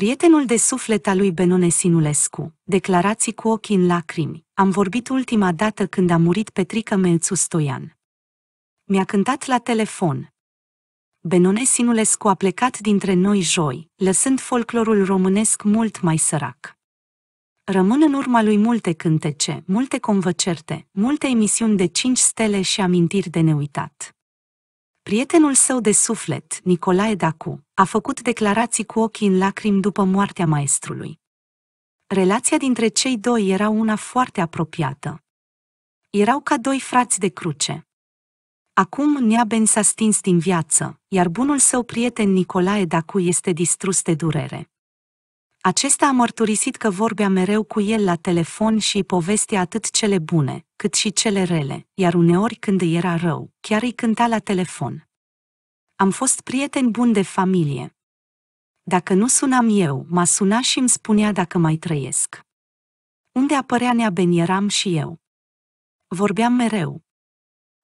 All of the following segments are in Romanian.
prietenul de suflet al lui Benone Sinulescu, declarații cu ochii în lacrimi, am vorbit ultima dată când a murit Petrica Melțu Stoian. Mi-a cântat la telefon. Benone Sinulescu a plecat dintre noi joi, lăsând folclorul românesc mult mai sărac. Rămân în urma lui multe cântece, multe convăcerte, multe emisiuni de cinci stele și amintiri de neuitat. Prietenul său de suflet, Nicolae Dacu, a făcut declarații cu ochii în lacrimi după moartea maestrului. Relația dintre cei doi era una foarte apropiată. Erau ca doi frați de cruce. Acum Neaben s-a stins din viață, iar bunul său prieten Nicolae Dacu este distrus de durere. Acesta a mărturisit că vorbea mereu cu el la telefon și îi povestea atât cele bune, cât și cele rele, iar uneori când îi era rău, chiar îi cânta la telefon. Am fost prieten bun de familie. Dacă nu sunam eu, m-a sunat și îmi spunea dacă mai trăiesc. Unde apărea neaben eram și eu. Vorbeam mereu.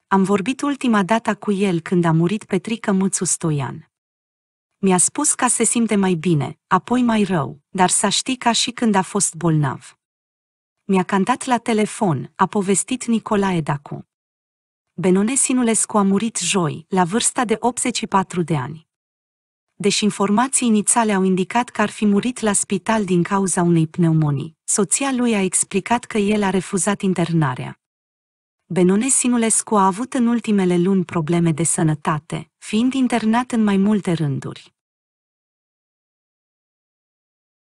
Am vorbit ultima dată cu el când a murit Petrică Mățu Stoian. Mi-a spus că se simte mai bine, apoi mai rău, dar să ști ca și când a fost bolnav. Mi-a cantat la telefon, a povestit Nicolae Dacu. Benone Sinulescu a murit joi, la vârsta de 84 de ani. Deși informații inițiale au indicat că ar fi murit la spital din cauza unei pneumonii, soția lui a explicat că el a refuzat internarea. Benone Sinulescu a avut în ultimele luni probleme de sănătate, fiind internat în mai multe rânduri.